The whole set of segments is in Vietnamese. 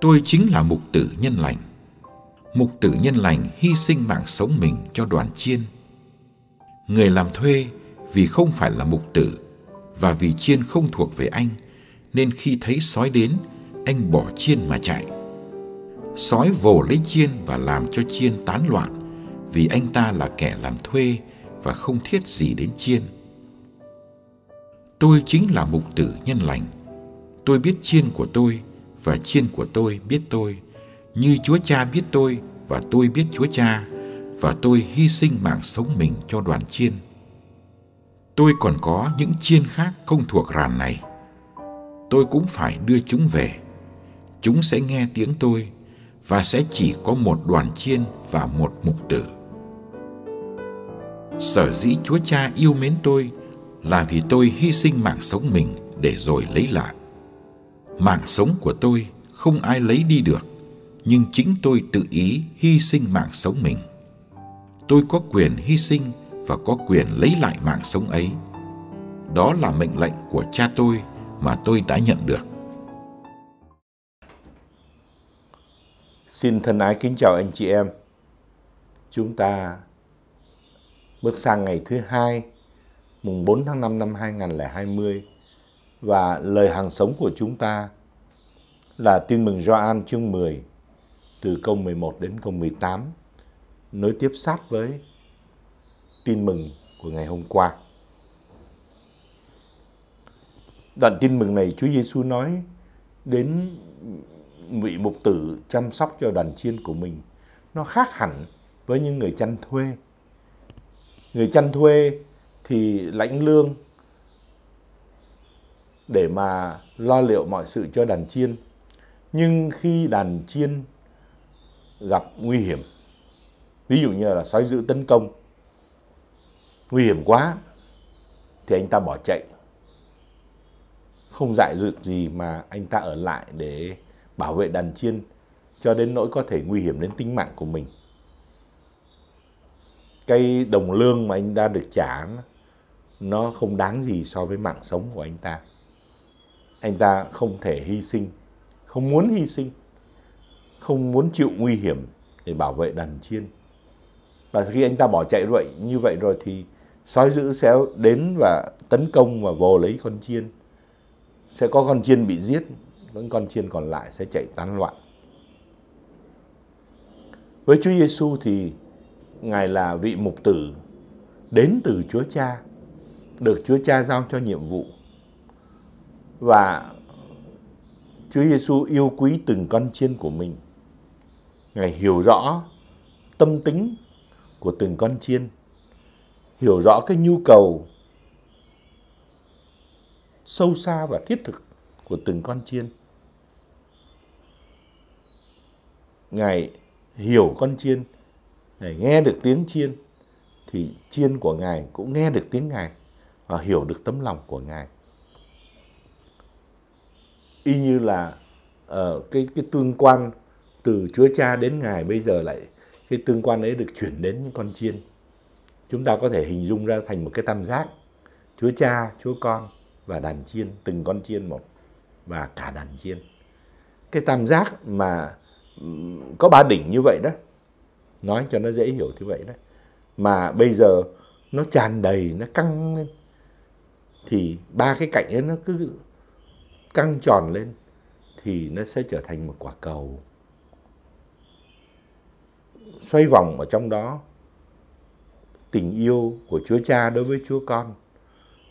Tôi chính là mục tử nhân lành. Mục tử nhân lành hy sinh mạng sống mình cho đoàn chiên. Người làm thuê vì không phải là mục tử và vì chiên không thuộc về anh nên khi thấy sói đến anh bỏ chiên mà chạy sói vồ lấy chiên và làm cho chiên tán loạn vì anh ta là kẻ làm thuê và không thiết gì đến chiên tôi chính là mục tử nhân lành tôi biết chiên của tôi và chiên của tôi biết tôi, như Chúa Cha biết tôi và tôi biết Chúa Cha, và tôi hy sinh mạng sống mình cho đoàn chiên. Tôi còn có những chiên khác không thuộc ràn này. Tôi cũng phải đưa chúng về. Chúng sẽ nghe tiếng tôi và sẽ chỉ có một đoàn chiên và một mục tử. Sở dĩ Chúa Cha yêu mến tôi là vì tôi hy sinh mạng sống mình để rồi lấy lại mạng sống của tôi không ai lấy đi được nhưng chính tôi tự ý hy sinh mạng sống mình tôi có quyền hy sinh và có quyền lấy lại mạng sống ấy đó là mệnh lệnh của cha tôi mà tôi đã nhận được xin thân ái kính chào anh chị em chúng ta bước sang ngày thứ hai mùng 4 tháng 5 năm 2020 và lời hàng sống của chúng ta là tin mừng Gioan chương 10 từ câu 11 đến câu 18 nối tiếp sát với tin mừng của ngày hôm qua. Đoạn tin mừng này Chúa Giêsu nói đến vị mục tử chăm sóc cho đoàn chiên của mình. Nó khác hẳn với những người chăn thuê. Người chăn thuê thì lãnh lương để mà lo liệu mọi sự cho đàn chiên. Nhưng khi đàn chiên gặp nguy hiểm, ví dụ như là sói dữ tấn công, nguy hiểm quá, thì anh ta bỏ chạy. Không dại dụt gì mà anh ta ở lại để bảo vệ đàn chiên cho đến nỗi có thể nguy hiểm đến tính mạng của mình. Cái đồng lương mà anh ta được trả nó không đáng gì so với mạng sống của anh ta anh ta không thể hy sinh, không muốn hy sinh, không muốn chịu nguy hiểm để bảo vệ đàn chiên. Và khi anh ta bỏ chạy vậy như vậy rồi thì sói dữ sẽ đến và tấn công và vồ lấy con chiên. Sẽ có con chiên bị giết, những con chiên còn lại sẽ chạy tán loạn. Với Chúa Giêsu thì Ngài là vị mục tử đến từ Chúa Cha, được Chúa Cha giao cho nhiệm vụ và Chúa Giêsu yêu quý từng con chiên của mình. Ngài hiểu rõ tâm tính của từng con chiên, hiểu rõ cái nhu cầu sâu xa và thiết thực của từng con chiên. Ngài hiểu con chiên, Ngài nghe được tiếng chiên, thì chiên của Ngài cũng nghe được tiếng Ngài và hiểu được tấm lòng của Ngài y như là uh, cái cái tương quan từ Chúa Cha đến Ngài bây giờ lại cái tương quan ấy được chuyển đến những con chiên. Chúng ta có thể hình dung ra thành một cái tam giác. Chúa Cha, Chúa Con và đàn chiên, từng con chiên một và cả đàn chiên. Cái tam giác mà có ba đỉnh như vậy đó. Nói cho nó dễ hiểu như vậy đó. Mà bây giờ nó tràn đầy, nó căng lên thì ba cái cạnh ấy nó cứ căng tròn lên thì nó sẽ trở thành một quả cầu xoay vòng ở trong đó tình yêu của Chúa Cha đối với Chúa Con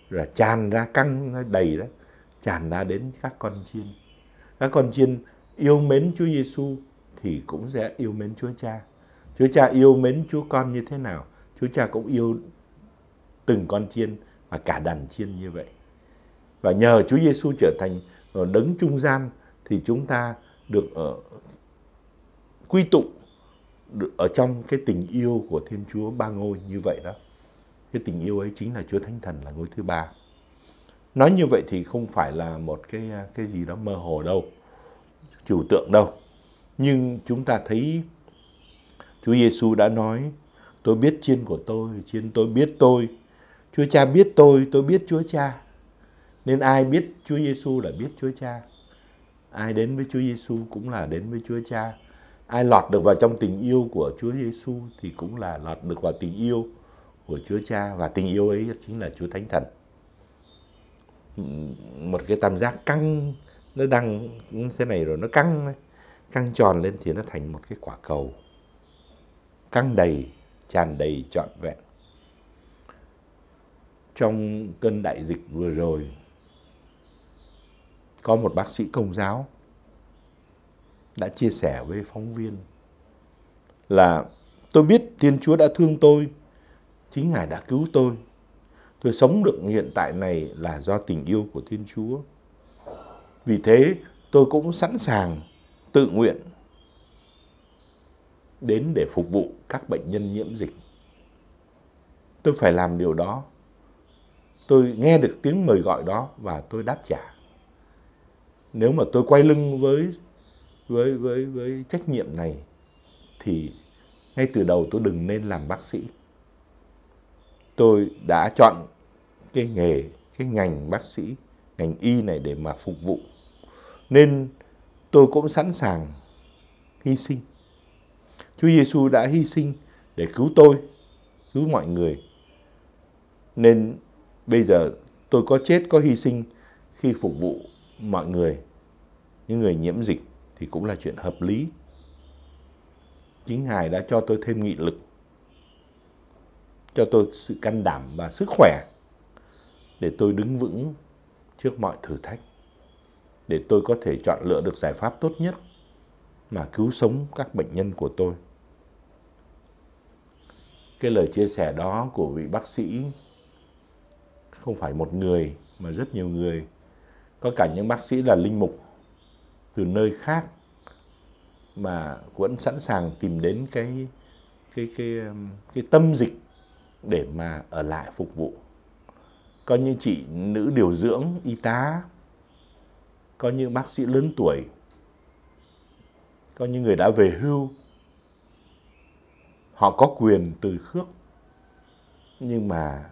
là tràn ra căng đầy đó tràn ra đến các con chiên các con chiên yêu mến Chúa Giêsu thì cũng sẽ yêu mến Chúa Cha Chúa Cha yêu mến Chúa Con như thế nào Chúa Cha cũng yêu từng con chiên và cả đàn chiên như vậy và nhờ Chúa Giêsu trở thành rồi đứng trung gian thì chúng ta được ở ờ, quy tụ ở trong cái tình yêu của Thiên Chúa ba ngôi như vậy đó. Cái tình yêu ấy chính là Chúa Thánh Thần là ngôi thứ ba. Nói như vậy thì không phải là một cái cái gì đó mơ hồ đâu, chủ tượng đâu. Nhưng chúng ta thấy Chúa Giêsu đã nói, tôi biết chiên của tôi, chiên tôi biết tôi. Chúa Cha biết tôi, tôi biết Chúa Cha. Nên ai biết Chúa Giêsu là biết Chúa Cha. Ai đến với Chúa Giêsu cũng là đến với Chúa Cha. Ai lọt được vào trong tình yêu của Chúa Giêsu thì cũng là lọt được vào tình yêu của Chúa Cha và tình yêu ấy chính là Chúa Thánh Thần. Một cái tam giác căng nó đang thế này rồi nó căng căng tròn lên thì nó thành một cái quả cầu căng đầy tràn đầy trọn vẹn trong cơn đại dịch vừa rồi có một bác sĩ công giáo đã chia sẻ với phóng viên là tôi biết Thiên Chúa đã thương tôi, chính Ngài đã cứu tôi. Tôi sống được hiện tại này là do tình yêu của Thiên Chúa. Vì thế tôi cũng sẵn sàng tự nguyện đến để phục vụ các bệnh nhân nhiễm dịch. Tôi phải làm điều đó. Tôi nghe được tiếng mời gọi đó và tôi đáp trả nếu mà tôi quay lưng với với với với trách nhiệm này thì ngay từ đầu tôi đừng nên làm bác sĩ tôi đã chọn cái nghề cái ngành bác sĩ ngành y này để mà phục vụ nên tôi cũng sẵn sàng hy sinh Chúa Giêsu đã hy sinh để cứu tôi cứu mọi người nên bây giờ tôi có chết có hy sinh khi phục vụ mọi người những người nhiễm dịch thì cũng là chuyện hợp lý. Chính Ngài đã cho tôi thêm nghị lực, cho tôi sự can đảm và sức khỏe để tôi đứng vững trước mọi thử thách, để tôi có thể chọn lựa được giải pháp tốt nhất mà cứu sống các bệnh nhân của tôi. Cái lời chia sẻ đó của vị bác sĩ không phải một người mà rất nhiều người, có cả những bác sĩ là linh mục từ nơi khác mà vẫn sẵn sàng tìm đến cái cái cái um, cái tâm dịch để mà ở lại phục vụ. Có như chị nữ điều dưỡng, y tá, có như bác sĩ lớn tuổi, có như người đã về hưu. Họ có quyền từ khước nhưng mà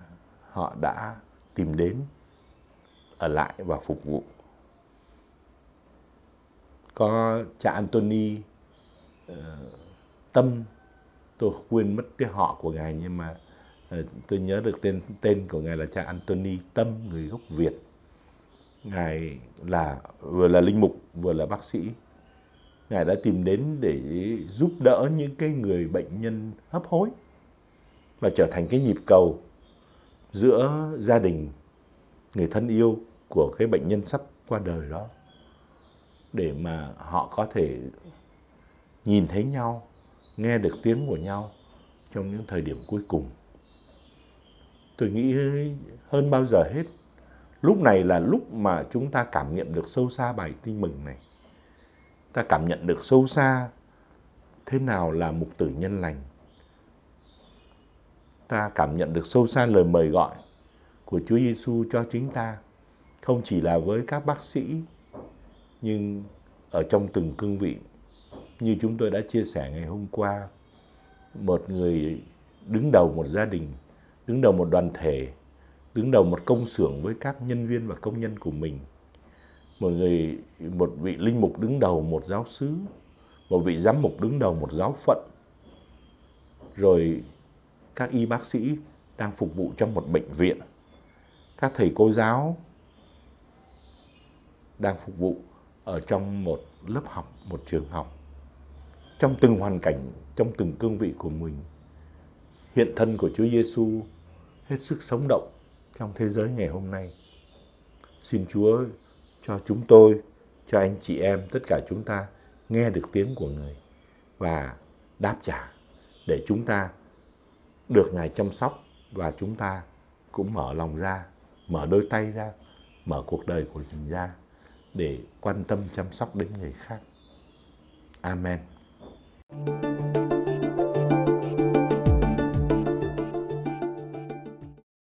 họ đã tìm đến ở lại và phục vụ có cha Anthony uh, Tâm tôi quên mất cái họ của ngài nhưng mà uh, tôi nhớ được tên tên của ngài là cha Anthony Tâm người gốc Việt ngài là vừa là linh mục vừa là bác sĩ ngài đã tìm đến để giúp đỡ những cái người bệnh nhân hấp hối và trở thành cái nhịp cầu giữa gia đình người thân yêu của cái bệnh nhân sắp qua đời đó để mà họ có thể nhìn thấy nhau, nghe được tiếng của nhau trong những thời điểm cuối cùng. Tôi nghĩ hơn bao giờ hết, lúc này là lúc mà chúng ta cảm nghiệm được sâu xa bài tin mừng này. Ta cảm nhận được sâu xa thế nào là mục tử nhân lành. Ta cảm nhận được sâu xa lời mời gọi của Chúa Giêsu cho chính ta, không chỉ là với các bác sĩ nhưng ở trong từng cương vị như chúng tôi đã chia sẻ ngày hôm qua một người đứng đầu một gia đình đứng đầu một đoàn thể đứng đầu một công xưởng với các nhân viên và công nhân của mình một người một vị linh mục đứng đầu một giáo xứ một vị giám mục đứng đầu một giáo phận rồi các y bác sĩ đang phục vụ trong một bệnh viện các thầy cô giáo đang phục vụ ở trong một lớp học, một trường học, trong từng hoàn cảnh, trong từng cương vị của mình. Hiện thân của Chúa Giêsu hết sức sống động trong thế giới ngày hôm nay. Xin Chúa cho chúng tôi, cho anh chị em, tất cả chúng ta nghe được tiếng của Người và đáp trả để chúng ta được Ngài chăm sóc và chúng ta cũng mở lòng ra, mở đôi tay ra, mở cuộc đời của mình ra để quan tâm chăm sóc đến người khác. Amen.